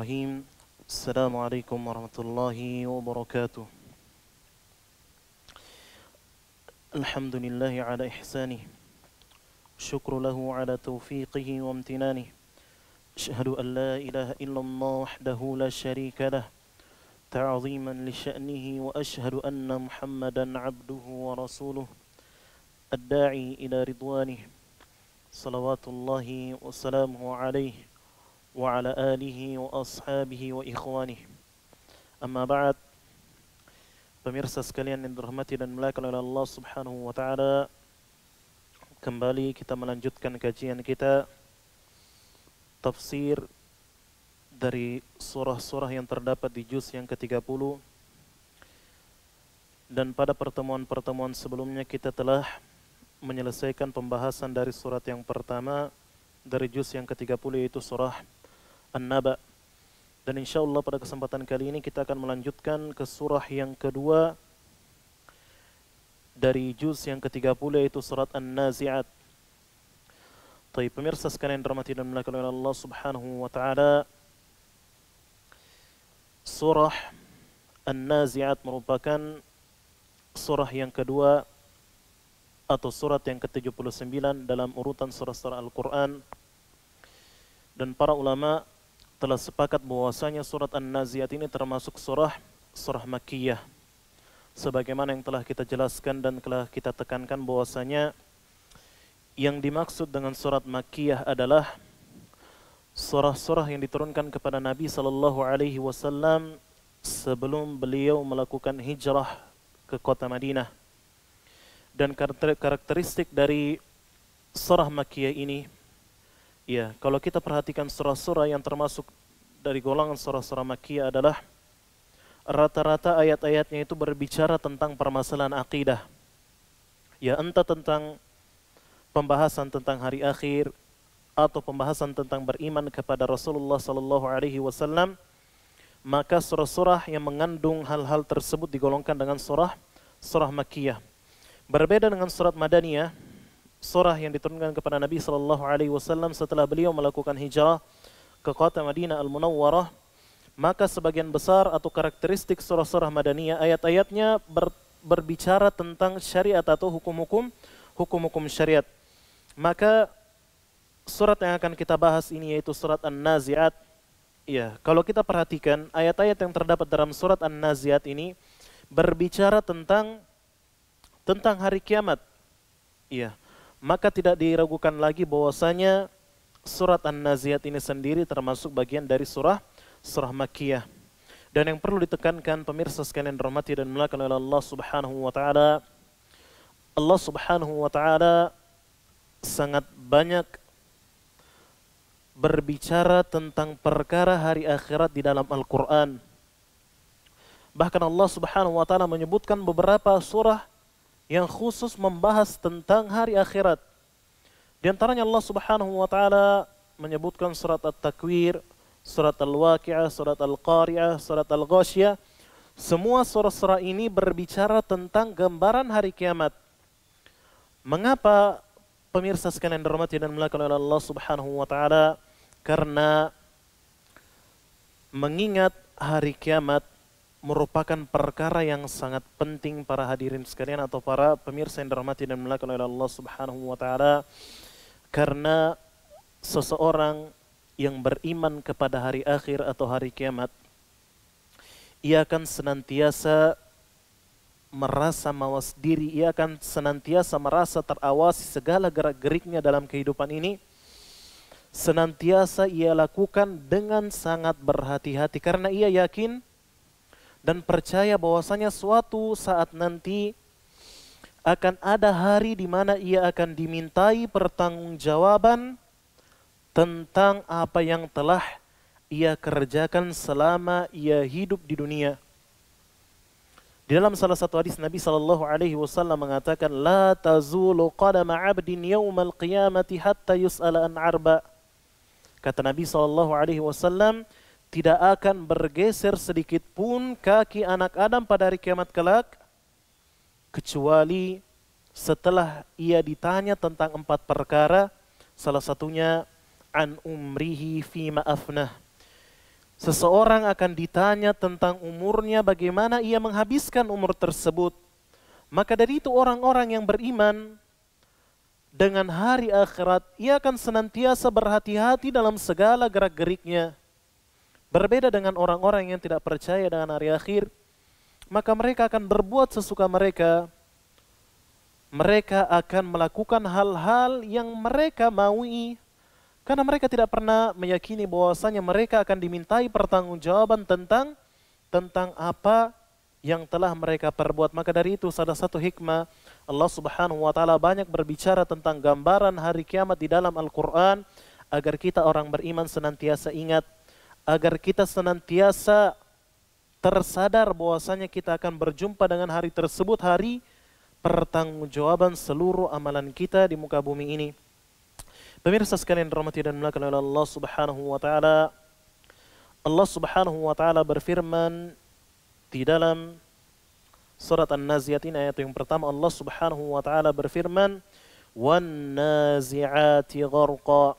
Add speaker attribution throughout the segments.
Speaker 1: الرحيم السلام عليكم ورحمة الله وبركاته الحمد لله على إحسانه شكر له على توفيقه وامتنانه أشهد أن لا إله إلا الله وحده لا شريك له تعظيما لشأنه وأشهد أن محمدا عبده ورسوله الداعي إلى رضوانه صلوات الله وسلامه عليه وعلى آله وأصحابه وإخوانه أما بعد Pemirsa sekalian yang dirahmati dan melakukan oleh Allah subhanahu wa ta'ala Kembali kita melanjutkan kajian kita Tafsir dari surah-surah yang terdapat di juz yang ke-30 Dan pada pertemuan-pertemuan sebelumnya kita telah menyelesaikan pembahasan dari surat yang pertama Dari juz yang ke-30 yaitu surah An-Naba. Dan insya Allah pada kesempatan kali ini kita akan melanjutkan ke surah yang kedua dari juz yang ketiga 30 yaitu surat An-Nazi'at. Tapi pemirsa sekalian rahmati dan melakukan oleh Allah Subhanahu wa taala. Surah An-Nazi'at merupakan surah yang kedua atau surat yang ke-79 dalam urutan surah-surah Al-Qur'an. Dan para ulama telah sepakat bahwasanya surat An-Naziat ini termasuk surah surah Makkiyah. Sebagaimana yang telah kita jelaskan dan telah kita tekankan bahwasanya yang dimaksud dengan surat Makkiyah adalah surah-surah yang diturunkan kepada Nabi saw Alaihi Wasallam sebelum beliau melakukan hijrah ke kota Madinah. Dan karakteristik dari surah Makkiyah ini Ya, kalau kita perhatikan surah-surah yang termasuk dari golongan surah-surah Makkiyah adalah rata-rata ayat-ayatnya itu berbicara tentang permasalahan akidah. Ya, entah tentang pembahasan tentang hari akhir atau pembahasan tentang beriman kepada Rasulullah sallallahu alaihi wasallam, maka surah-surah yang mengandung hal-hal tersebut digolongkan dengan surah surah Makkiyah. Berbeda dengan surat Madaniyah, surah yang diturunkan kepada Nabi Shallallahu Alaihi Wasallam setelah beliau melakukan hijrah ke kota Madinah Al Munawwarah, maka sebagian besar atau karakteristik surah-surah Madaniyah ayat-ayatnya ber, berbicara tentang syariat atau hukum-hukum hukum-hukum syariat. Maka surat yang akan kita bahas ini yaitu surat An-Nazi'at. Ya, kalau kita perhatikan ayat-ayat yang terdapat dalam surat An-Nazi'at ini berbicara tentang tentang hari kiamat. Iya maka tidak diragukan lagi bahwasanya surat An-Naziat ini sendiri termasuk bagian dari surah surah Makkiyah. Dan yang perlu ditekankan pemirsa sekalian rahmati dan melakukan oleh Allah Subhanahu wa taala Allah Subhanahu wa taala sangat banyak berbicara tentang perkara hari akhirat di dalam Al-Qur'an. Bahkan Allah Subhanahu wa taala menyebutkan beberapa surah yang khusus membahas tentang hari akhirat. Di antaranya Allah Subhanahu wa taala menyebutkan surat At-Takwir, surat Al-Waqi'ah, surat Al-Qari'ah, surat Al-Ghasyiyah. Semua surah-surah ini berbicara tentang gambaran hari kiamat. Mengapa pemirsa sekalian dirahmati dan melakukan oleh Allah Subhanahu wa taala? Karena mengingat hari kiamat merupakan perkara yang sangat penting para hadirin sekalian atau para pemirsa yang dirahmati dan dimuliakan oleh Allah Subhanahu wa taala karena seseorang yang beriman kepada hari akhir atau hari kiamat ia akan senantiasa merasa mawas diri ia akan senantiasa merasa terawasi segala gerak-geriknya dalam kehidupan ini senantiasa ia lakukan dengan sangat berhati-hati karena ia yakin dan percaya bahwasanya suatu saat nanti akan ada hari di mana ia akan dimintai pertanggungjawaban tentang apa yang telah ia kerjakan selama ia hidup di dunia. Di dalam salah satu hadis Nabi Shallallahu Alaihi Wasallam mengatakan, لا تزول قدم عبد يوم القيامة حتى يسأل عن arba. Kata Nabi Shallallahu Alaihi Wasallam, tidak akan bergeser sedikit pun kaki anak Adam pada hari kiamat kelak kecuali setelah ia ditanya tentang empat perkara salah satunya an umrihi fi ma'afnah seseorang akan ditanya tentang umurnya bagaimana ia menghabiskan umur tersebut maka dari itu orang-orang yang beriman dengan hari akhirat ia akan senantiasa berhati-hati dalam segala gerak-geriknya Berbeda dengan orang-orang yang tidak percaya dengan hari akhir, maka mereka akan berbuat sesuka mereka. Mereka akan melakukan hal-hal yang mereka maui karena mereka tidak pernah meyakini bahwasanya mereka akan dimintai pertanggungjawaban tentang tentang apa yang telah mereka perbuat. Maka dari itu salah satu hikmah Allah Subhanahu wa taala banyak berbicara tentang gambaran hari kiamat di dalam Al-Qur'an agar kita orang beriman senantiasa ingat agar kita senantiasa tersadar bahwasanya kita akan berjumpa dengan hari tersebut hari pertanggungjawaban seluruh amalan kita di muka bumi ini. Pemirsa sekalian rahmati dan melakukan oleh Allah Subhanahu wa taala. Allah Subhanahu wa taala berfirman di dalam surat an naziat ayat yang pertama Allah Subhanahu wa taala berfirman wan naziati gharqa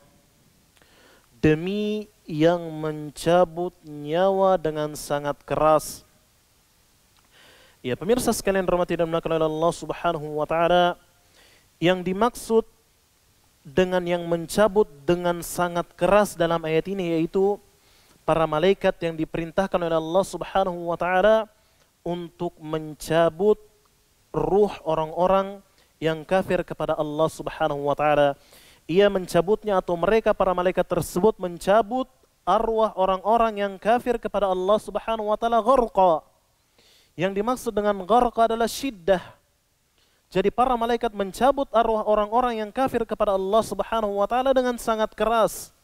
Speaker 1: demi yang mencabut nyawa dengan sangat keras. Ya, pemirsa sekalian rahmati dan oleh Allah Subhanahu wa taala, yang dimaksud dengan yang mencabut dengan sangat keras dalam ayat ini yaitu para malaikat yang diperintahkan oleh Allah Subhanahu wa taala untuk mencabut ruh orang-orang yang kafir kepada Allah Subhanahu wa taala ia mencabutnya atau mereka para malaikat tersebut mencabut arwah orang-orang yang kafir kepada Allah Subhanahu wa taala gharqa. Yang dimaksud dengan gharqa adalah syiddah. Jadi para malaikat mencabut arwah orang-orang yang kafir kepada Allah Subhanahu wa taala dengan sangat keras.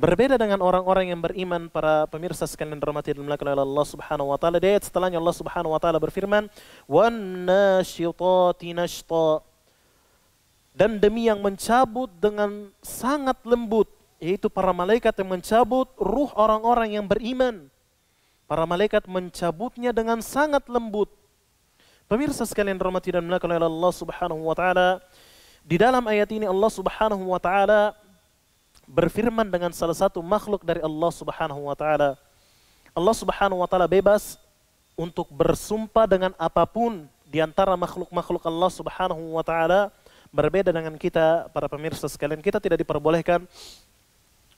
Speaker 1: Berbeda dengan orang-orang yang beriman para pemirsa sekalian dirahmati dan dimuliakan oleh Allah Subhanahu wa taala. Di setelahnya Allah Subhanahu wa taala berfirman, "Wan nasyitati nashta." dan demi yang mencabut dengan sangat lembut, yaitu para malaikat yang mencabut ruh orang-orang yang beriman. Para malaikat mencabutnya dengan sangat lembut. Pemirsa sekalian rahmati dan melakukan oleh Allah subhanahu wa ta'ala. Di dalam ayat ini Allah subhanahu wa ta'ala berfirman dengan salah satu makhluk dari Allah subhanahu wa ta'ala. Allah subhanahu wa ta'ala bebas untuk bersumpah dengan apapun di antara makhluk-makhluk Allah subhanahu wa ta'ala Berbeda dengan kita, para pemirsa sekalian, kita tidak diperbolehkan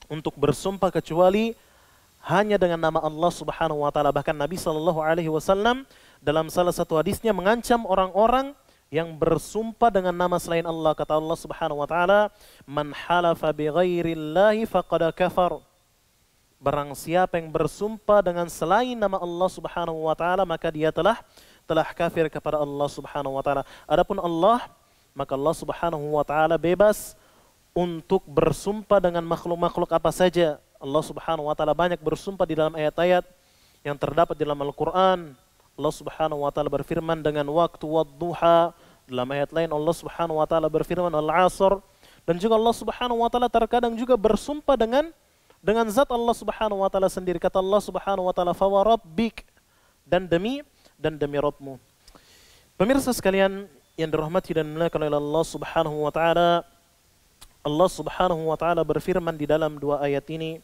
Speaker 1: untuk bersumpah kecuali hanya dengan nama Allah Subhanahu wa taala. Bahkan Nabi Shallallahu alaihi wasallam dalam salah satu hadisnya mengancam orang-orang yang bersumpah dengan nama selain Allah kata Allah Subhanahu wa taala man halafa bi faqad kafar barang siapa yang bersumpah dengan selain nama Allah Subhanahu wa taala maka dia telah telah kafir kepada Allah Subhanahu wa taala adapun Allah maka Allah Subhanahu wa taala bebas untuk bersumpah dengan makhluk-makhluk apa saja. Allah Subhanahu wa taala banyak bersumpah di dalam ayat-ayat yang terdapat di dalam Al-Qur'an. Allah Subhanahu wa taala berfirman dengan waktu wadduha. Dalam ayat lain Allah Subhanahu wa taala berfirman al-'asr dan juga Allah Subhanahu wa taala terkadang juga bersumpah dengan dengan zat Allah Subhanahu wa taala sendiri. Kata Allah Subhanahu wa taala fa dan demi dan demi Rabbmu. Pemirsa sekalian, yang dirahmati dan dimuliakan oleh Allah Subhanahu wa taala. Allah Subhanahu wa taala berfirman di dalam dua ayat ini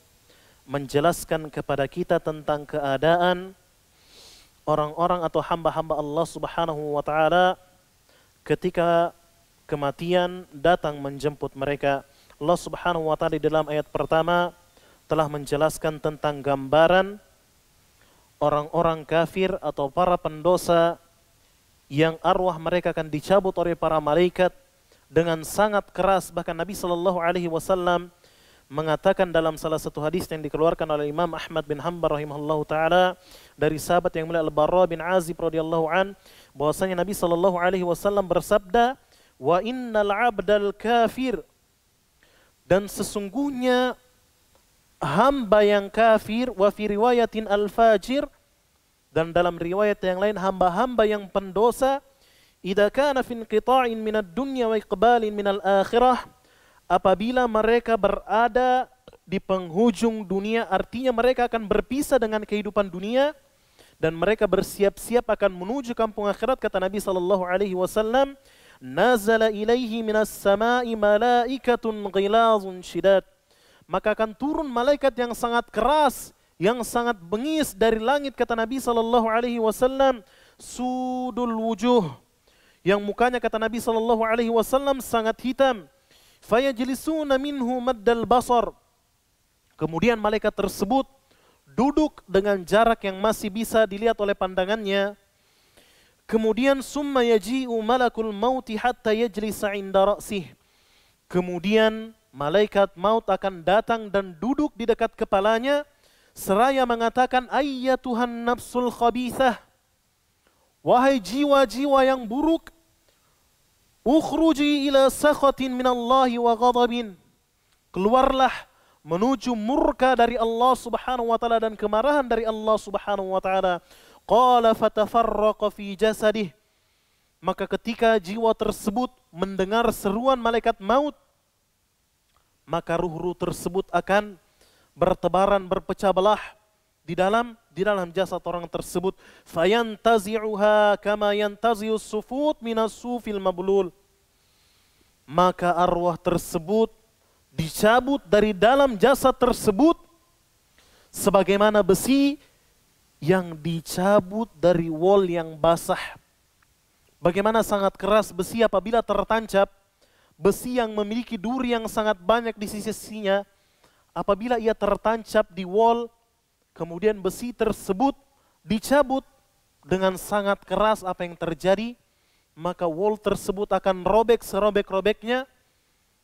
Speaker 1: menjelaskan kepada kita tentang keadaan orang-orang atau hamba-hamba Allah Subhanahu wa taala ketika kematian datang menjemput mereka. Allah Subhanahu wa taala di dalam ayat pertama telah menjelaskan tentang gambaran orang-orang kafir atau para pendosa yang arwah mereka akan dicabut oleh para malaikat dengan sangat keras bahkan Nabi Shallallahu Alaihi Wasallam mengatakan dalam salah satu hadis yang dikeluarkan oleh Imam Ahmad bin Hanbal rahimahullahu taala dari sahabat yang mulia Al-Barra bin Azib radhiyallahu an bahwasanya Nabi Shallallahu alaihi wasallam bersabda wa innal abdal kafir dan sesungguhnya hamba yang kafir wa fi riwayatin al fajir dan dalam riwayat yang lain hamba-hamba yang pendosa idza kana fi inqita'in minad dunya wa iqbalin minal akhirah apabila mereka berada di penghujung dunia artinya mereka akan berpisah dengan kehidupan dunia dan mereka bersiap-siap akan menuju kampung akhirat kata Nabi sallallahu alaihi wasallam nazala ilaihi minas sama'i malaikatun ghilazun shidad maka akan turun malaikat yang sangat keras yang sangat bengis dari langit kata Nabi Shallallahu Alaihi Wasallam sudul wujuh yang mukanya kata Nabi Shallallahu Alaihi Wasallam sangat hitam. Fayajlisuna minhu maddal basar. Kemudian malaikat tersebut duduk dengan jarak yang masih bisa dilihat oleh pandangannya. Kemudian summa yaji'u malakul mauti hatta yajlisa inda ra'sih. Kemudian malaikat maut akan datang dan duduk di dekat kepalanya seraya mengatakan ayat Tuhan nafsul khabithah wahai jiwa-jiwa yang buruk ukhruji ila sakhatin minallahi wa ghadabin keluarlah menuju murka dari Allah Subhanahu wa taala dan kemarahan dari Allah Subhanahu wa taala qala fatafarraqa fi jasadih maka ketika jiwa tersebut mendengar seruan malaikat maut maka ruh-ruh tersebut akan bertebaran, berpecah belah di dalam di dalam jasad orang tersebut. Fayantazi'uha kama yantazi'u sufut minas sufil mablul. Maka arwah tersebut dicabut dari dalam jasad tersebut sebagaimana besi yang dicabut dari wall yang basah. Bagaimana sangat keras besi apabila tertancap, besi yang memiliki duri yang sangat banyak di sisi-sisinya, sisi sisinya apabila ia tertancap di wall, kemudian besi tersebut dicabut dengan sangat keras apa yang terjadi, maka wall tersebut akan robek serobek-robeknya.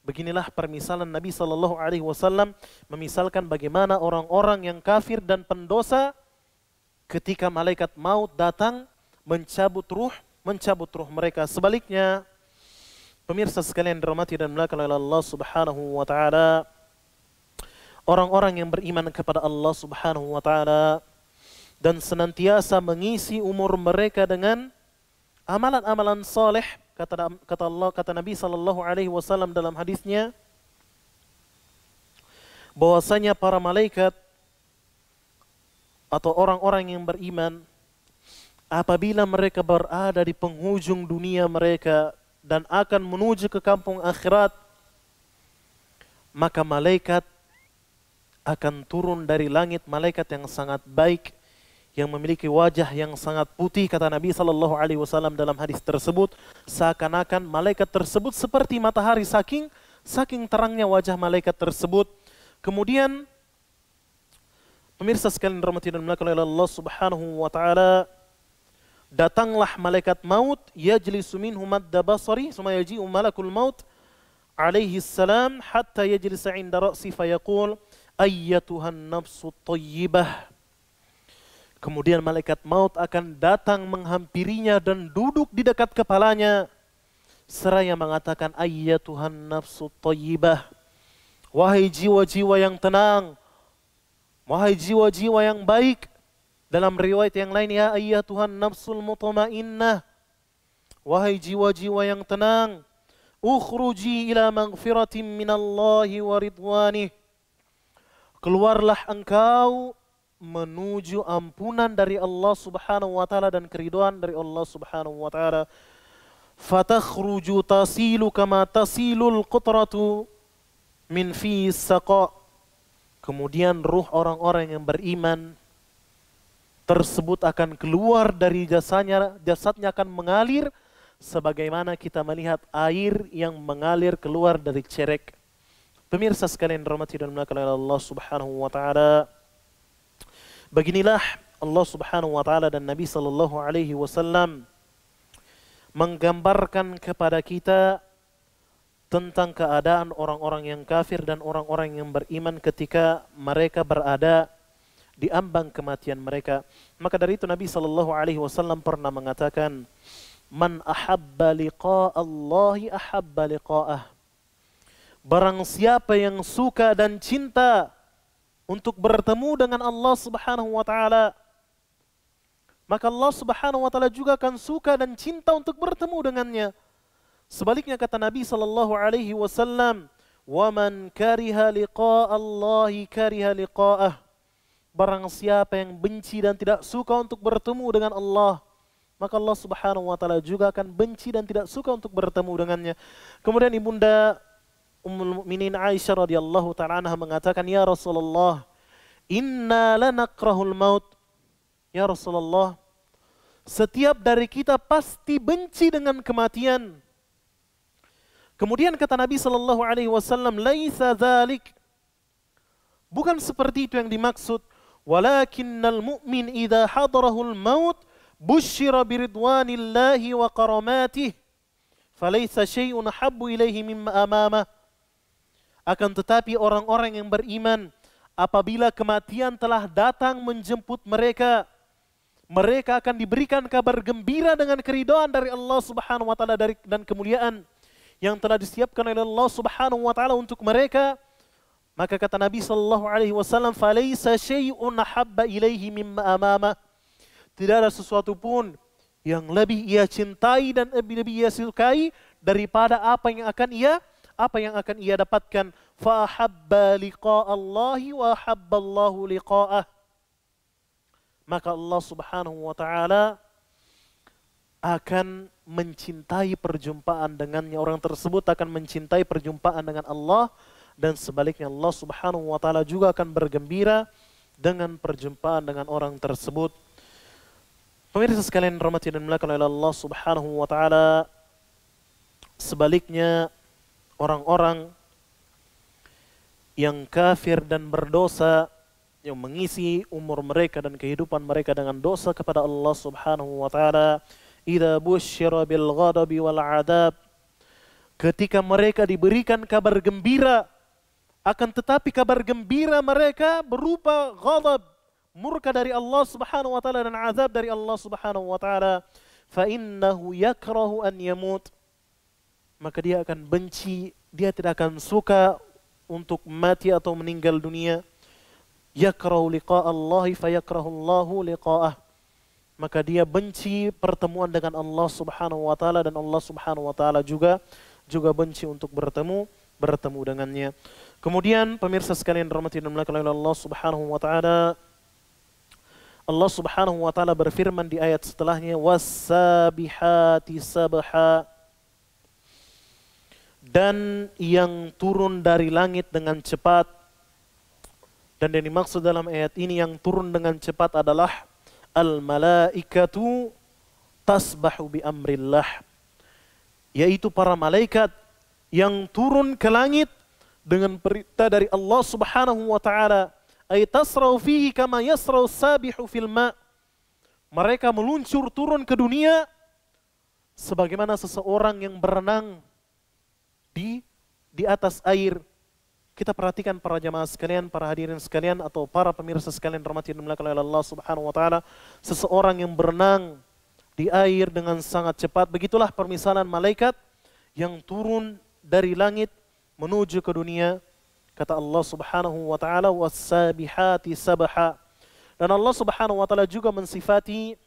Speaker 1: Beginilah permisalan Nabi Shallallahu Alaihi Wasallam memisalkan bagaimana orang-orang yang kafir dan pendosa ketika malaikat maut datang mencabut ruh, mencabut ruh mereka. Sebaliknya, pemirsa sekalian dirahmati dan melakukan Allah Subhanahu wa taala, orang-orang yang beriman kepada Allah Subhanahu wa taala dan senantiasa mengisi umur mereka dengan amalan-amalan saleh, kata kata Allah kata Nabi sallallahu alaihi wasallam dalam hadisnya bahwasanya para malaikat atau orang-orang yang beriman apabila mereka berada di penghujung dunia mereka dan akan menuju ke kampung akhirat maka malaikat akan turun dari langit malaikat yang sangat baik yang memiliki wajah yang sangat putih kata Nabi Sallallahu Alaihi Wasallam dalam hadis tersebut seakan-akan malaikat tersebut seperti matahari saking saking terangnya wajah malaikat tersebut kemudian pemirsa sekalian rahmati dan melakukan Allah Subhanahu Wa Taala datanglah malaikat maut yajlisu minhu madda basari summa yaji'u malakul maut alaihi salam hatta yajlisa 'inda ra'si fayaqul ayyatuhan nafsu tayyibah. Kemudian malaikat maut akan datang menghampirinya dan duduk di dekat kepalanya. Seraya mengatakan ayyatuhan nafsu tayyibah. Wahai jiwa-jiwa yang tenang. Wahai jiwa-jiwa yang baik. Dalam riwayat yang lain ya ayyatuhan nafsul mutmainnah. Wahai jiwa-jiwa yang tenang. Ukhruji ila maghfiratin minallahi wa ridwanih keluarlah engkau menuju ampunan dari Allah Subhanahu wa taala dan keriduan dari Allah Subhanahu wa taala. Fatakhruju tasilu kama tasilul qutratu min fi saqa. Kemudian ruh orang-orang yang beriman tersebut akan keluar dari jasanya, jasadnya akan mengalir sebagaimana kita melihat air yang mengalir keluar dari cerek Pemirsa sekalian rahmati dan dimuliakan oleh Allah Subhanahu wa taala. Beginilah Allah Subhanahu wa taala dan Nabi sallallahu alaihi wasallam menggambarkan kepada kita tentang keadaan orang-orang yang kafir dan orang-orang yang beriman ketika mereka berada di ambang kematian mereka. Maka dari itu Nabi Sallallahu Alaihi Wasallam pernah mengatakan, "Man ahabba liqa Allahi ahabba liqa'ah." Barang siapa yang suka dan cinta untuk bertemu dengan Allah Subhanahu wa taala, maka Allah Subhanahu wa taala juga akan suka dan cinta untuk bertemu dengannya. Sebaliknya kata Nabi sallallahu alaihi wasallam, "Waman kariha liqa'allahi kariha liqa'ah." Barang siapa yang benci dan tidak suka untuk bertemu dengan Allah, maka Allah Subhanahu wa taala juga akan benci dan tidak suka untuk bertemu dengannya. Kemudian Ibunda Ummul Mukminin Aisyah radhiyallahu taala anha mengatakan, "Ya Rasulullah, inna lanakrahul maut." Ya Rasulullah, setiap dari kita pasti benci dengan kematian. Kemudian kata Nabi Shallallahu alaihi wasallam, "Laisa dzalik." Bukan seperti itu yang dimaksud, walakinnal mu'min idza hadarahul maut busyira biridwanillahi wa karamatih falaysa syai'un habbu ilaihi mimma amamah akan tetapi orang-orang yang beriman apabila kematian telah datang menjemput mereka, mereka akan diberikan kabar gembira dengan keridoan dari Allah Subhanahu wa taala dari dan kemuliaan yang telah disiapkan oleh Allah Subhanahu wa taala untuk mereka. Maka kata Nabi sallallahu alaihi wasallam, "Falaisa syai'un habba ilaihi mimma amama." Tidak ada sesuatu pun yang lebih ia cintai dan lebih-lebih ia sukai daripada apa yang akan ia apa yang akan ia dapatkan? Fahabba Allah wa habba Allah liqa'ah. Maka Allah subhanahu wa ta'ala akan mencintai perjumpaan dengannya. Orang tersebut akan mencintai perjumpaan dengan Allah. Dan sebaliknya Allah subhanahu wa ta'ala juga akan bergembira dengan perjumpaan dengan orang tersebut. Pemirsa sekalian rahmati dan oleh Allah subhanahu wa ta'ala. Sebaliknya orang-orang yang kafir dan berdosa yang mengisi umur mereka dan kehidupan mereka dengan dosa kepada Allah Subhanahu wa taala idza busyira bil ghadabi wal adab ketika mereka diberikan kabar gembira akan tetapi kabar gembira mereka berupa ghadab murka dari Allah Subhanahu wa taala dan azab dari Allah Subhanahu wa taala fa innahu yakrahu an yamut maka dia akan benci, dia tidak akan suka untuk mati atau meninggal dunia. Yakrahu liqa fa fayakrahu Allahu liqa'ah. Maka dia benci pertemuan dengan Allah Subhanahu wa taala dan Allah Subhanahu wa taala juga juga benci untuk bertemu bertemu dengannya. Kemudian pemirsa sekalian rahmati dan melakukan Allah Subhanahu wa taala Allah Subhanahu wa taala berfirman di ayat setelahnya Wassabihati sabha dan yang turun dari langit dengan cepat. Dan yang dimaksud dalam ayat ini yang turun dengan cepat adalah al-malaikatu tasbahu bi amrillah. Yaitu para malaikat yang turun ke langit dengan perintah dari Allah Subhanahu wa taala. Ay tasrau fihi kama yasrau sabihu fil ma. Mereka meluncur turun ke dunia sebagaimana seseorang yang berenang di di atas air. Kita perhatikan para jamaah sekalian, para hadirin sekalian atau para pemirsa sekalian rahmati dimuliakan oleh Allah Subhanahu wa taala, seseorang yang berenang di air dengan sangat cepat, begitulah permisalan malaikat yang turun dari langit menuju ke dunia. Kata Allah Subhanahu wa taala wasabihati sabaha. Dan Allah Subhanahu wa taala juga mensifati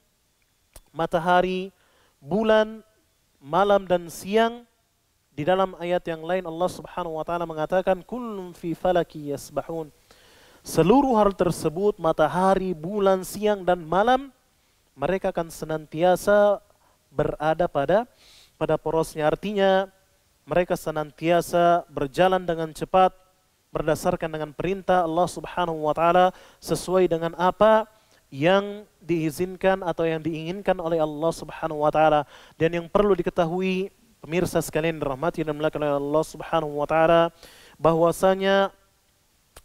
Speaker 1: matahari, bulan, malam dan siang di dalam ayat yang lain Allah Subhanahu wa taala mengatakan kullun fi falaki yasbahun. Seluruh hal tersebut matahari, bulan, siang dan malam mereka akan senantiasa berada pada pada porosnya. Artinya mereka senantiasa berjalan dengan cepat berdasarkan dengan perintah Allah Subhanahu wa taala sesuai dengan apa yang diizinkan atau yang diinginkan oleh Allah Subhanahu wa taala. Dan yang perlu diketahui pemirsa sekalian rahmati dan melakukan Allah Subhanahu wa taala bahwasanya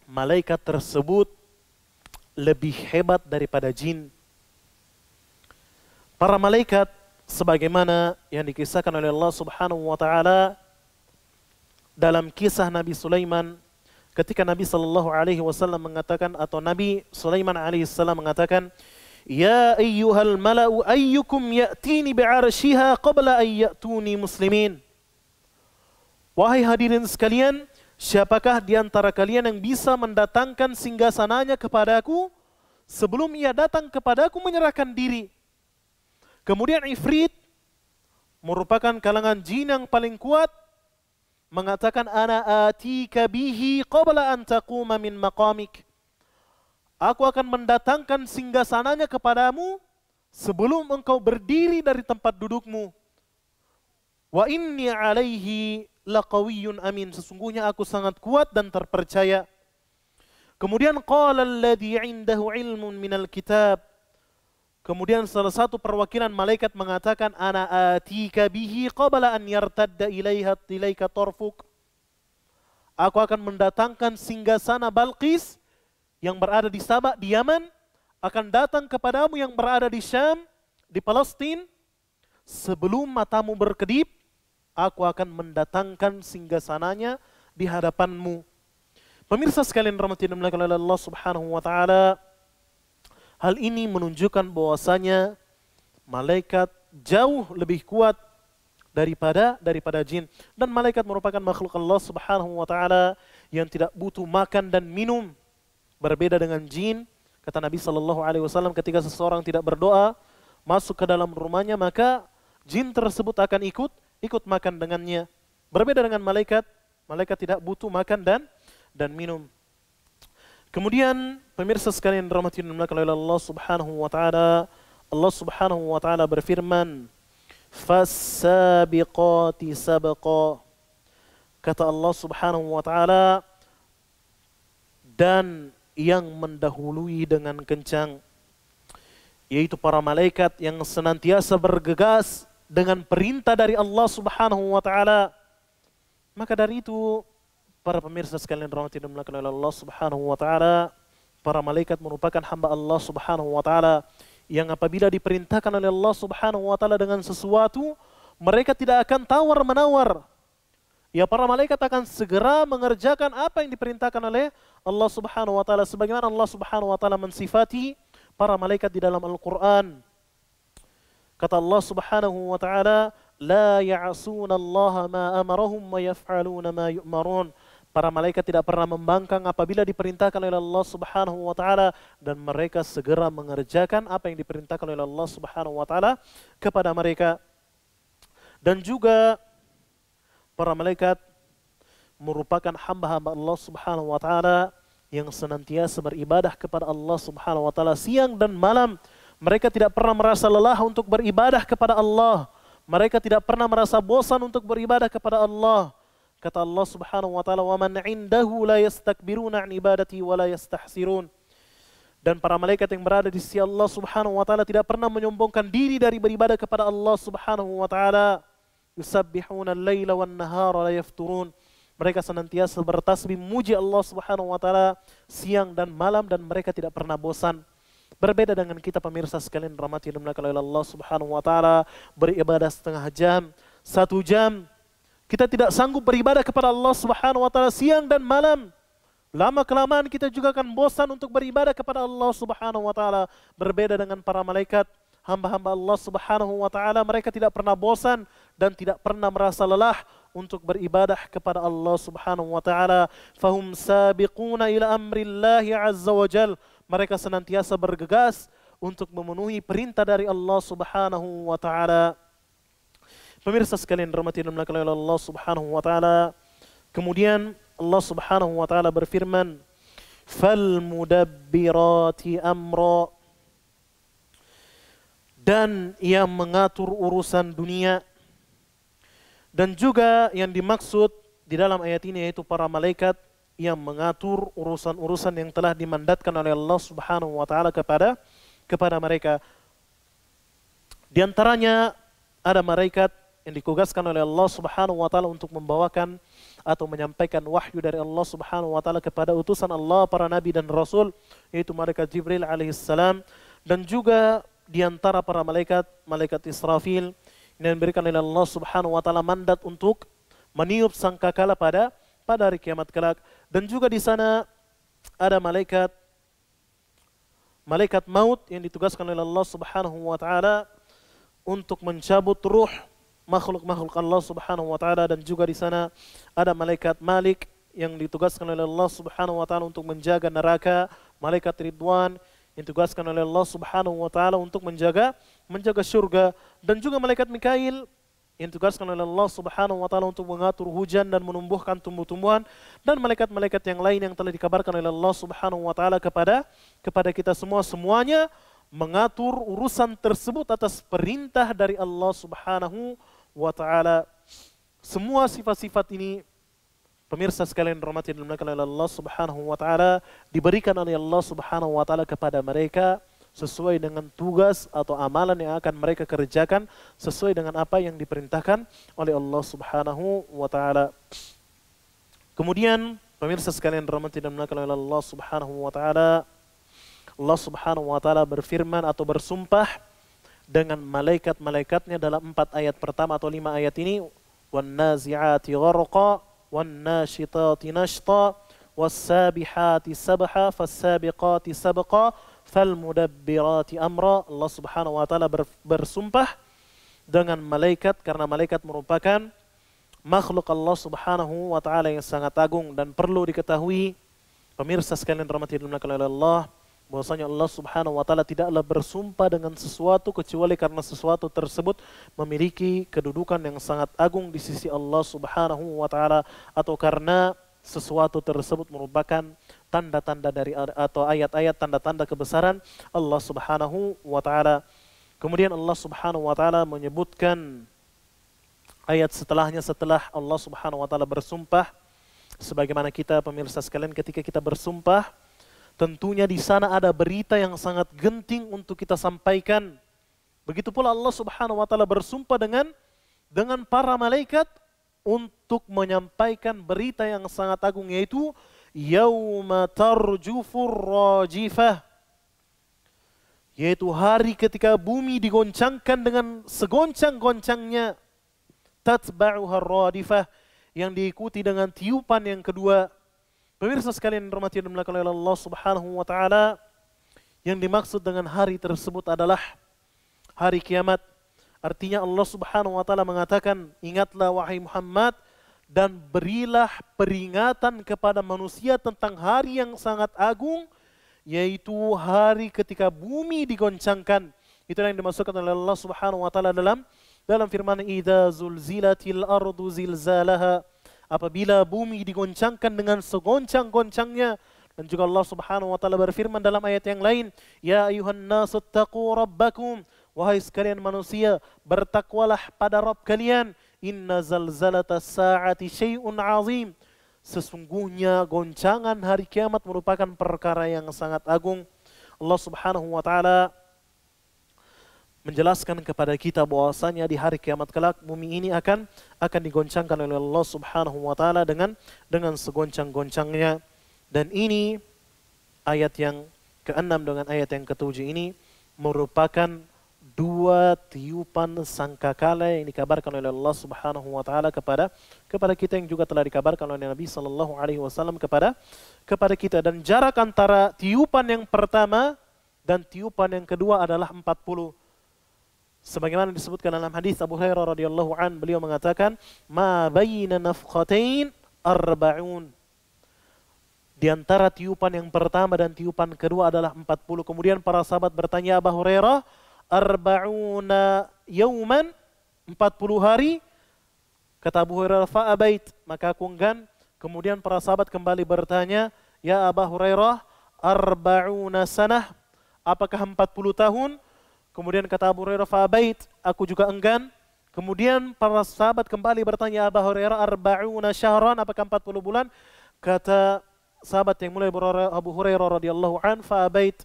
Speaker 1: malaikat tersebut lebih hebat daripada jin. Para malaikat sebagaimana yang dikisahkan oleh Allah Subhanahu wa taala dalam kisah Nabi Sulaiman ketika Nabi Shallallahu alaihi wasallam mengatakan atau Nabi Sulaiman alaihi wasallam mengatakan يا أيها الملأ أيكم يأتيني بعرشها قبل أن يأتوني مسلمين Wahai hadirin sekalian, siapakah di antara kalian yang bisa mendatangkan singgasananya kepadaku sebelum ia datang kepadaku menyerahkan diri? Kemudian Ifrit merupakan kalangan jin yang paling kuat mengatakan ana atika bihi qabla an taquma min maqamik. Aku akan mendatangkan singgasananya kepadamu sebelum engkau berdiri dari tempat dudukmu. Wa inni alaihi laqawiyyun amin. Sesungguhnya aku sangat kuat dan terpercaya. Kemudian qala alladhi indahu ilmun minal kitab. Kemudian salah satu perwakilan malaikat mengatakan ana atika bihi qabla an yartadda ilaiha tilaika tarfuk. Aku akan mendatangkan singgasana Balqis yang berada di Sabak, di Yaman, akan datang kepadamu yang berada di Syam, di Palestine, sebelum matamu berkedip, aku akan mendatangkan singgasananya di hadapanmu. Pemirsa sekalian rahmati oleh Allah Subhanahu wa taala. Hal ini menunjukkan bahwasanya malaikat jauh lebih kuat daripada daripada jin dan malaikat merupakan makhluk Allah Subhanahu wa taala yang tidak butuh makan dan minum Berbeda dengan jin, kata Nabi Shallallahu Alaihi Wasallam ketika seseorang tidak berdoa masuk ke dalam rumahnya maka jin tersebut akan ikut ikut makan dengannya. Berbeda dengan malaikat, malaikat tidak butuh makan dan dan minum. Kemudian pemirsa sekalian rahmatin Allah Subhanahu wa taala Allah Subhanahu wa taala berfirman Fasabiqati sabqa Kata Allah Subhanahu wa taala dan yang mendahului dengan kencang yaitu para malaikat yang senantiasa bergegas dengan perintah dari Allah Subhanahu wa taala. Maka dari itu para pemirsa sekalian rahmat dan oleh Allah Subhanahu wa taala, para malaikat merupakan hamba Allah Subhanahu wa taala yang apabila diperintahkan oleh Allah Subhanahu wa taala dengan sesuatu, mereka tidak akan tawar-menawar, ya para malaikat akan segera mengerjakan apa yang diperintahkan oleh Allah Subhanahu wa taala sebagaimana Allah Subhanahu wa taala mensifati para malaikat di dalam Al-Qur'an. Kata Allah Subhanahu wa taala, "La ya'suna Allah ma amarahum wa yaf'aluna ma yu'marun." Para malaikat tidak pernah membangkang apabila diperintahkan oleh Allah Subhanahu wa taala dan mereka segera mengerjakan apa yang diperintahkan oleh Allah Subhanahu wa taala kepada mereka. Dan juga para malaikat merupakan hamba-hamba Allah Subhanahu wa taala yang senantiasa beribadah kepada Allah Subhanahu wa taala siang dan malam. Mereka tidak pernah merasa lelah untuk beribadah kepada Allah. Mereka tidak pernah merasa bosan untuk beribadah kepada Allah. Kata Allah Subhanahu wa taala, "Wa man 'indahu la yastakbiruna 'an ibadati wa la yastahsirun." Dan para malaikat yang berada di sisi Allah Subhanahu wa taala tidak pernah menyombongkan diri dari beribadah kepada Allah Subhanahu wa taala yusabbihuna al-laila wan nahara Mereka senantiasa bertasbih muji Allah Subhanahu wa taala siang dan malam dan mereka tidak pernah bosan. Berbeda dengan kita pemirsa sekalian rahmati oleh Allah Subhanahu wa taala beribadah setengah jam, satu jam. Kita tidak sanggup beribadah kepada Allah Subhanahu wa taala siang dan malam. Lama kelamaan kita juga akan bosan untuk beribadah kepada Allah Subhanahu wa taala. Berbeda dengan para malaikat hamba-hamba Allah Subhanahu wa taala mereka tidak pernah bosan dan tidak pernah merasa lelah untuk beribadah kepada Allah Subhanahu wa taala. Fahum sabiquna ila amrillah azza wa jal. Mereka senantiasa bergegas untuk memenuhi perintah dari Allah Subhanahu wa taala. Pemirsa sekalian rahmati Allah Subhanahu wa taala. Kemudian Allah Subhanahu wa taala berfirman, "Fal mudabbirati amra." dan ia mengatur urusan dunia. Dan juga yang dimaksud di dalam ayat ini yaitu para malaikat yang mengatur urusan-urusan yang telah dimandatkan oleh Allah Subhanahu wa taala kepada kepada mereka. Di antaranya ada malaikat yang dikugaskan oleh Allah Subhanahu wa taala untuk membawakan atau menyampaikan wahyu dari Allah Subhanahu wa taala kepada utusan Allah, para nabi dan rasul yaitu malaikat Jibril alaihissalam dan juga di antara para malaikat, malaikat Israfil yang diberikan oleh Allah Subhanahu wa taala mandat untuk meniup sangkakala pada pada hari kiamat kelak dan juga di sana ada malaikat malaikat maut yang ditugaskan oleh Allah Subhanahu wa taala untuk mencabut ruh makhluk-makhluk Allah Subhanahu wa taala dan juga di sana ada malaikat Malik yang ditugaskan oleh Allah Subhanahu wa taala untuk menjaga neraka, malaikat Ridwan yang ditugaskan oleh Allah Subhanahu wa taala untuk menjaga menjaga surga dan juga malaikat Mikail yang ditugaskan oleh Allah Subhanahu wa taala untuk mengatur hujan dan menumbuhkan tumbuh-tumbuhan dan malaikat-malaikat yang lain yang telah dikabarkan oleh Allah Subhanahu wa taala kepada kepada kita semua semuanya mengatur urusan tersebut atas perintah dari Allah Subhanahu wa taala. Semua sifat-sifat ini Pemirsa sekalian oleh Allah Subhanahu wa taala diberikan oleh Allah Subhanahu wa taala kepada mereka sesuai dengan tugas atau amalan yang akan mereka kerjakan sesuai dengan apa yang diperintahkan oleh Allah Subhanahu wa taala. Kemudian pemirsa sekalian oleh Allah Subhanahu wa taala Allah Subhanahu wa taala berfirman atau bersumpah dengan malaikat-malaikatnya dalam empat ayat pertama atau lima ayat ini wan nazi'ati gharqa والناشطات نشطا والسابحات سبحا فالسابقات سبقا falmudabbirat amra Allah Subhanahu wa taala ber, bersumpah dengan malaikat karena malaikat merupakan makhluk Allah Subhanahu wa taala yang sangat agung dan perlu diketahui pemirsa sekalian rahmati Allah bahwasanya Allah Subhanahu wa taala tidaklah bersumpah dengan sesuatu kecuali karena sesuatu tersebut memiliki kedudukan yang sangat agung di sisi Allah Subhanahu wa taala atau karena sesuatu tersebut merupakan tanda-tanda dari atau ayat-ayat tanda-tanda kebesaran Allah Subhanahu wa taala. Kemudian Allah Subhanahu wa taala menyebutkan ayat setelahnya setelah Allah Subhanahu wa taala bersumpah sebagaimana kita pemirsa sekalian ketika kita bersumpah Tentunya di sana ada berita yang sangat genting untuk kita sampaikan. Begitu pula Allah Subhanahu wa taala bersumpah dengan dengan para malaikat untuk menyampaikan berita yang sangat agung yaitu yauma tarjufur rajifah yaitu hari ketika bumi digoncangkan dengan segoncang-goncangnya tatba'uha radifah yang diikuti dengan tiupan yang kedua Pemirsa sekalian rahmati dan dimuliakan oleh Allah Subhanahu wa taala, yang dimaksud dengan hari tersebut adalah hari kiamat. Artinya Allah Subhanahu wa taala mengatakan, "Ingatlah wahai Muhammad dan berilah peringatan kepada manusia tentang hari yang sangat agung, yaitu hari ketika bumi digoncangkan." Itu yang dimaksudkan oleh Allah Subhanahu wa taala dalam dalam firman "Idza zulzilatil ardu zilzalaha" apabila bumi digoncangkan dengan segoncang-goncangnya dan juga Allah Subhanahu wa taala berfirman dalam ayat yang lain, "Ya ayuhan nasu taqu rabbakum" Wahai sekalian manusia, bertakwalah pada Rabb kalian. Inna zalzalata sa'ati syai'un azim. Sesungguhnya goncangan hari kiamat merupakan perkara yang sangat agung. Allah Subhanahu wa taala menjelaskan kepada kita bahwasanya di hari kiamat kelak bumi ini akan akan digoncangkan oleh Allah Subhanahu wa taala dengan dengan segoncang-goncangnya dan ini ayat yang keenam dengan ayat yang ketujuh ini merupakan dua tiupan sangkakala yang dikabarkan oleh Allah Subhanahu wa taala kepada kepada kita yang juga telah dikabarkan oleh Nabi sallallahu alaihi wasallam kepada kepada kita dan jarak antara tiupan yang pertama dan tiupan yang kedua adalah 40 sebagaimana disebutkan dalam hadis Abu Hurairah radhiyallahu an beliau mengatakan ma bayna nafqatain arba'un di antara tiupan yang pertama dan tiupan kedua adalah 40. Kemudian para sahabat bertanya Abu Hurairah, "Arba'una yauman?" 40 hari? Kata Abu Hurairah, "Fa'abait." Maka aku enggan. Kemudian para sahabat kembali bertanya, "Ya Abu Hurairah, arba'una sanah?" Apakah 40 tahun? Kemudian kata Abu Hurairah, "Fabait, aku juga enggan." Kemudian para sahabat kembali bertanya Abu Hurairah, "Arba'una syahran, apakah 40 bulan?" Kata sahabat yang mulai Abu Hurairah radhiyallahu an, "Fabait,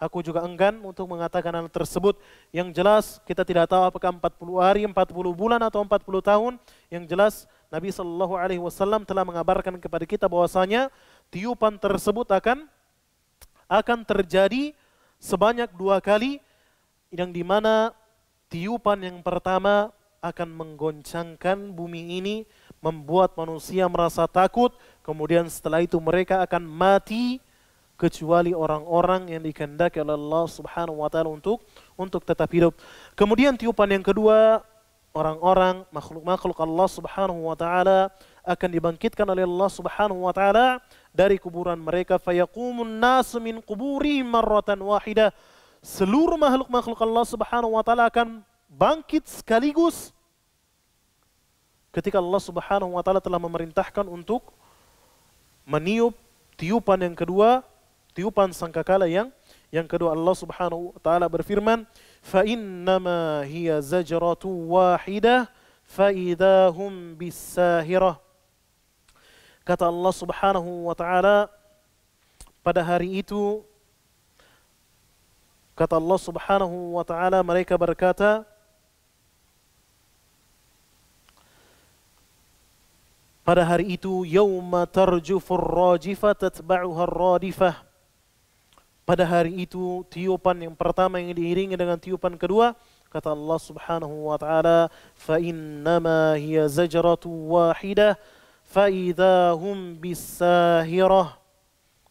Speaker 1: aku juga enggan untuk mengatakan hal tersebut. Yang jelas kita tidak tahu apakah 40 hari, 40 bulan atau 40 tahun. Yang jelas Nabi Shallallahu Alaihi Wasallam telah mengabarkan kepada kita bahwasanya tiupan tersebut akan akan terjadi sebanyak dua kali yang dimana tiupan yang pertama akan menggoncangkan bumi ini, membuat manusia merasa takut, kemudian setelah itu mereka akan mati kecuali orang-orang yang dikehendaki oleh Allah Subhanahu wa taala untuk untuk tetap hidup. Kemudian tiupan yang kedua, orang-orang makhluk-makhluk Allah Subhanahu wa taala akan dibangkitkan oleh Allah Subhanahu wa taala dari kuburan mereka fayaqumun nas min kuburi marratan wahidah seluruh makhluk-makhluk Allah Subhanahu wa taala akan bangkit sekaligus ketika Allah Subhanahu wa taala telah memerintahkan untuk meniup tiupan yang kedua, tiupan sangkakala yang yang kedua Allah Subhanahu wa taala berfirman, "Fa innama hiya zajratu wahidah fa idahum bisahirah." Kata Allah Subhanahu wa taala, pada hari itu Kata Allah Subhanahu wa taala mereka berkata Pada hari itu yauma tarjufur rajifah tatba'uha radifah Pada hari itu tiupan yang pertama yang diiringi dengan tiupan kedua kata Allah Subhanahu wa taala fa innama hiya zajratu wahidah fa idza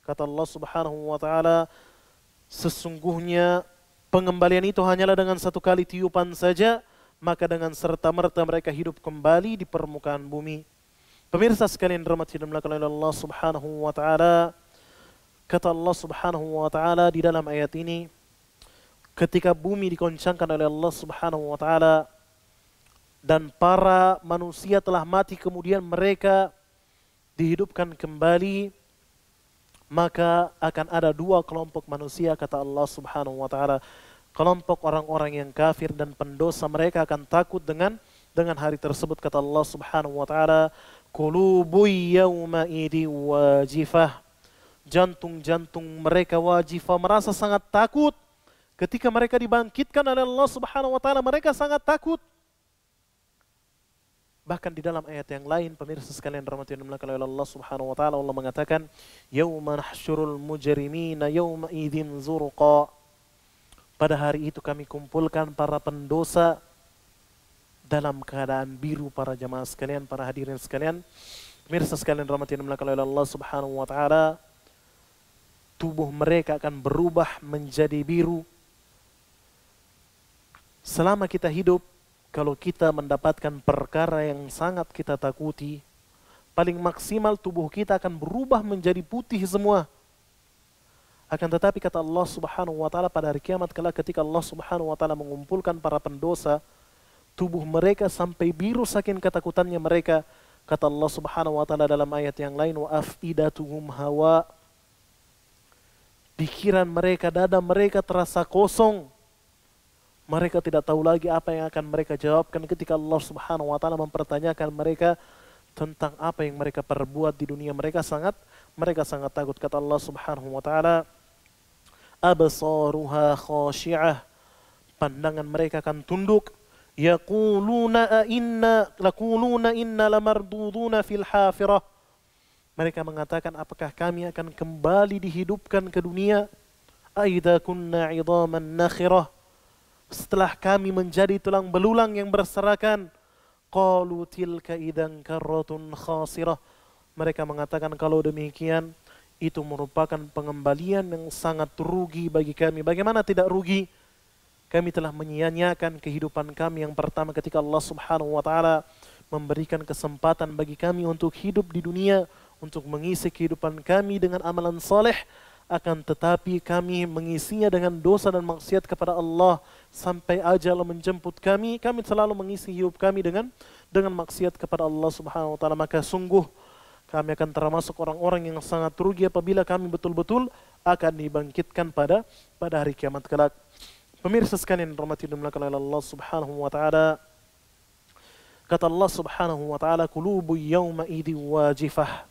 Speaker 1: kata Allah Subhanahu wa taala Sesungguhnya pengembalian itu hanyalah dengan satu kali tiupan saja, maka dengan serta-merta mereka hidup kembali di permukaan bumi. Pemirsa sekalian rahmati dan oleh Allah Subhanahu wa taala. Kata Allah Subhanahu wa taala di dalam ayat ini ketika bumi dikoncangkan oleh Allah Subhanahu wa taala dan para manusia telah mati kemudian mereka dihidupkan kembali maka akan ada dua kelompok manusia kata Allah Subhanahu wa taala. Kelompok orang-orang yang kafir dan pendosa mereka akan takut dengan dengan hari tersebut kata Allah Subhanahu wa taala, "Qulubu yawma wajifah." Jantung-jantung mereka wajifah merasa sangat takut ketika mereka dibangkitkan oleh Allah Subhanahu wa taala, mereka sangat takut. Bahkan di dalam ayat yang lain, pemirsa sekalian rahmati dimulakan oleh Allah Subhanahu wa taala, Allah mengatakan, "Yauma nahsyurul mujrimina yauma idzin zurqa." Pada hari itu kami kumpulkan para pendosa dalam keadaan biru para jamaah sekalian, para hadirin sekalian. Pemirsa sekalian rahmati dimulakan oleh Allah Subhanahu wa taala, tubuh mereka akan berubah menjadi biru. Selama kita hidup, kalau kita mendapatkan perkara yang sangat kita takuti, paling maksimal tubuh kita akan berubah menjadi putih semua. Akan tetapi kata Allah Subhanahu wa taala pada hari kiamat kala ketika Allah Subhanahu wa taala mengumpulkan para pendosa, tubuh mereka sampai biru saking ketakutannya mereka. Kata Allah Subhanahu wa taala dalam ayat yang lain wa afidatuhum hawa. Pikiran mereka, dada mereka terasa kosong mereka tidak tahu lagi apa yang akan mereka jawabkan ketika Allah Subhanahu wa taala mempertanyakan mereka tentang apa yang mereka perbuat di dunia. Mereka sangat mereka sangat takut kata Allah Subhanahu wa taala absaruha khashi'ah pandangan mereka akan tunduk yaquluna inna laquluna inna lamarduduna fil hafirah mereka mengatakan apakah kami akan kembali dihidupkan ke dunia aida kunna idhaman nakhirah setelah kami menjadi tulang belulang yang berserakan. Qalu tilka idan karratun khasirah. Mereka mengatakan kalau demikian itu merupakan pengembalian yang sangat rugi bagi kami. Bagaimana tidak rugi? Kami telah menyia-nyiakan kehidupan kami yang pertama ketika Allah Subhanahu wa taala memberikan kesempatan bagi kami untuk hidup di dunia, untuk mengisi kehidupan kami dengan amalan saleh akan tetapi kami mengisinya dengan dosa dan maksiat kepada Allah sampai ajal menjemput kami kami selalu mengisi hidup kami dengan dengan maksiat kepada Allah Subhanahu wa taala maka sungguh kami akan termasuk orang-orang yang sangat rugi apabila kami betul-betul akan dibangkitkan pada pada hari kiamat kelak pemirsa sekalian rahmati dimulakan oleh Allah Subhanahu wa taala kata Allah Subhanahu wa taala qulubu yawma idin wajifah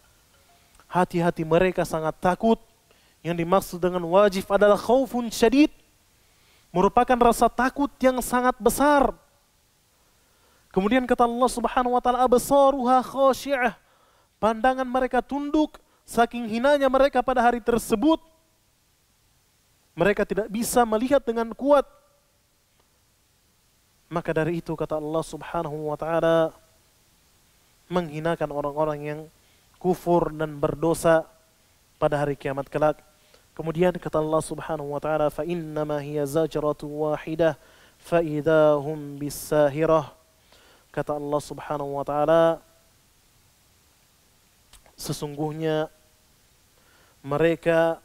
Speaker 1: hati-hati mereka sangat takut yang dimaksud dengan wajib adalah khaufun syadid. Merupakan rasa takut yang sangat besar. Kemudian kata Allah subhanahu wa ta'ala, abasaruha khosyi'ah. Pandangan mereka tunduk, saking hinanya mereka pada hari tersebut. Mereka tidak bisa melihat dengan kuat. Maka dari itu kata Allah subhanahu wa ta'ala, menghinakan orang-orang yang kufur dan berdosa pada hari kiamat kelak. Kemudian kata Allah Subhanahu wa taala fa ma hiya zajratu wahidah fa idahum bisahirah. Kata Allah Subhanahu wa taala sesungguhnya mereka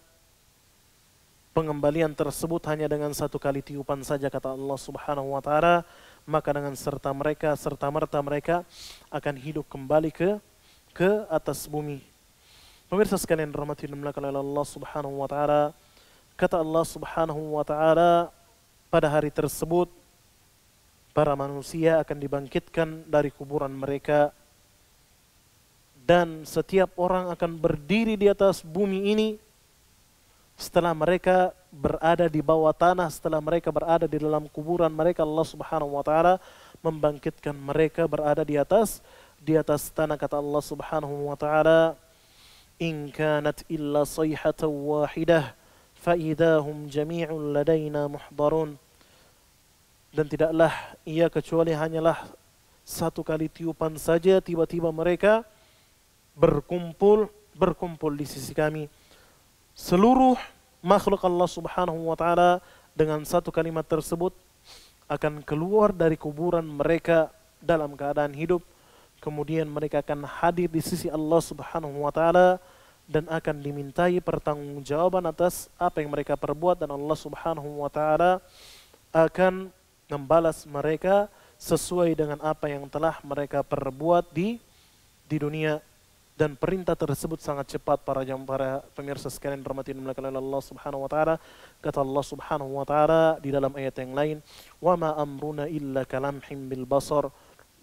Speaker 1: pengembalian tersebut hanya dengan satu kali tiupan saja kata Allah Subhanahu wa taala maka dengan serta mereka serta merta mereka akan hidup kembali ke ke atas bumi Pemirsa sekalian rahmati oleh Allah Subhanahu wa taala. Kata Allah Subhanahu wa taala pada hari tersebut para manusia akan dibangkitkan dari kuburan mereka dan setiap orang akan berdiri di atas bumi ini setelah mereka berada di bawah tanah, setelah mereka berada di dalam kuburan mereka Allah Subhanahu wa taala membangkitkan mereka berada di atas di atas tanah kata Allah Subhanahu wa taala إن كانت إلا صيحة واحدة فإذا هم جميع لدينا محضرون dan tidaklah ia kecuali hanyalah satu kali tiupan saja tiba-tiba mereka berkumpul berkumpul di sisi kami seluruh makhluk Allah Subhanahu wa taala dengan satu kalimat tersebut akan keluar dari kuburan mereka dalam keadaan hidup kemudian mereka akan hadir di sisi Allah Subhanahu wa taala dan akan dimintai pertanggungjawaban atas apa yang mereka perbuat dan Allah Subhanahu wa taala akan membalas mereka sesuai dengan apa yang telah mereka perbuat di di dunia dan perintah tersebut sangat cepat para jam para pemirsa sekalian rahmatin oleh Allah Subhanahu wa taala kata Allah Subhanahu wa taala di dalam ayat yang lain wa ma amruna illa kalamhim bil basar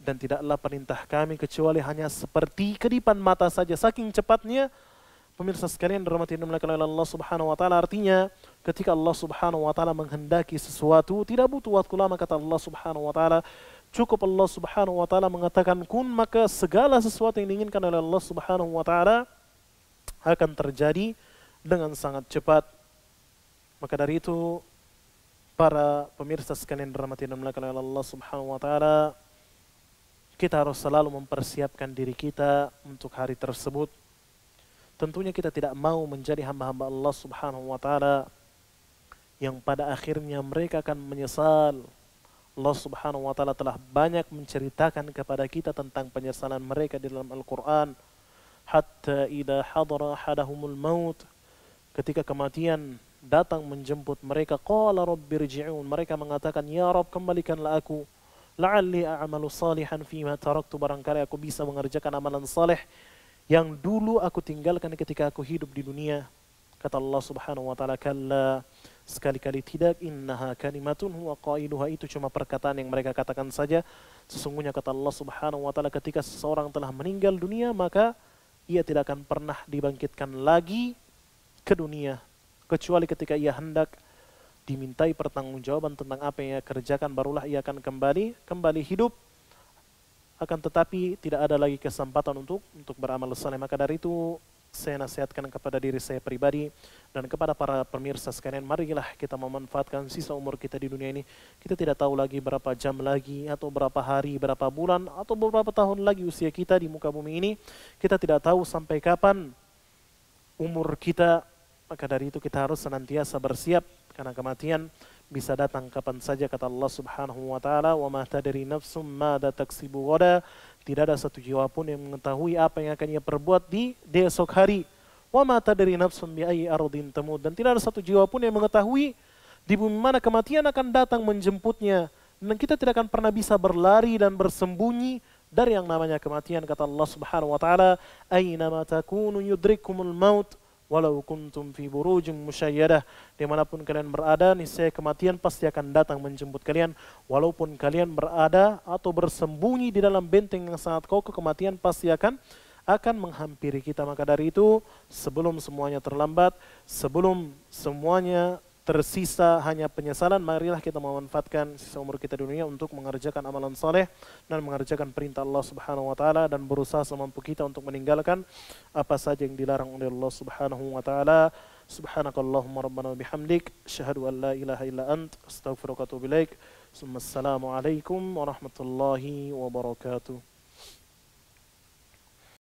Speaker 1: dan tidaklah perintah kami kecuali hanya seperti kedipan mata saja saking cepatnya pemirsa sekalian dirahmati oleh Allah Subhanahu wa taala artinya ketika Allah Subhanahu wa taala menghendaki sesuatu tidak butuh waktu lama kata Allah Subhanahu wa taala cukup Allah Subhanahu wa taala mengatakan kun maka segala sesuatu yang diinginkan oleh Allah Subhanahu wa taala akan terjadi dengan sangat cepat maka dari itu para pemirsa sekalian dirahmati oleh Allah Subhanahu wa taala kita harus selalu mempersiapkan diri kita untuk hari tersebut. Tentunya kita tidak mau menjadi hamba-hamba Allah Subhanahu wa taala yang pada akhirnya mereka akan menyesal. Allah Subhanahu wa taala telah banyak menceritakan kepada kita tentang penyesalan mereka di dalam Al-Qur'an. Hatta idza hadara hadahumul maut ketika kematian datang menjemput mereka qala rabbirji'un mereka mengatakan ya rab kembalikanlah aku la'alli a'malu salihan fima taraktu barangkali aku bisa mengerjakan amalan saleh yang dulu aku tinggalkan ketika aku hidup di dunia. Kata Allah Subhanahu wa taala, "Kalla sekali-kali tidak innaha kalimatun huwa qailuha itu cuma perkataan yang mereka katakan saja. Sesungguhnya kata Allah Subhanahu wa taala ketika seseorang telah meninggal dunia maka ia tidak akan pernah dibangkitkan lagi ke dunia kecuali ketika ia hendak dimintai pertanggungjawaban tentang apa yang ia kerjakan barulah ia akan kembali kembali hidup akan tetapi tidak ada lagi kesempatan untuk untuk beramal saleh maka dari itu saya nasihatkan kepada diri saya pribadi dan kepada para pemirsa sekalian, marilah kita memanfaatkan sisa umur kita di dunia ini. Kita tidak tahu lagi berapa jam lagi, atau berapa hari, berapa bulan, atau beberapa tahun lagi usia kita di muka bumi ini. Kita tidak tahu sampai kapan umur kita, maka dari itu kita harus senantiasa bersiap karena kematian bisa datang kapan saja kata Allah Subhanahu wa taala wa ma tadri nafsum ma taksibu ghada tidak ada satu jiwa pun yang mengetahui apa yang akan ia perbuat di esok hari wa ma tadri nafsum bi ayyi ardin tamut dan tidak ada satu jiwa pun yang mengetahui di bumi mana kematian akan datang menjemputnya dan kita tidak akan pernah bisa berlari dan bersembunyi dari yang namanya kematian kata Allah Subhanahu wa taala aina ma takunu yudrikumul maut walau kuntum fi burujum musyayyadah dimanapun kalian berada niscaya kematian pasti akan datang menjemput kalian walaupun kalian berada atau bersembunyi di dalam benteng yang sangat kokoh kematian pasti akan akan menghampiri kita maka dari itu sebelum semuanya terlambat sebelum semuanya tersisa hanya penyesalan, marilah kita memanfaatkan sisa umur kita di dunia untuk mengerjakan amalan saleh dan mengerjakan perintah Allah Subhanahu wa taala dan berusaha semampu kita untuk meninggalkan apa saja yang dilarang oleh Allah Subhanahu wa taala. Subhanakallahumma rabbana bihamdik, syahadu an la ilaha illa ant, astaghfiruka wa atubu ilaik. Assalamualaikum warahmatullahi wabarakatuh.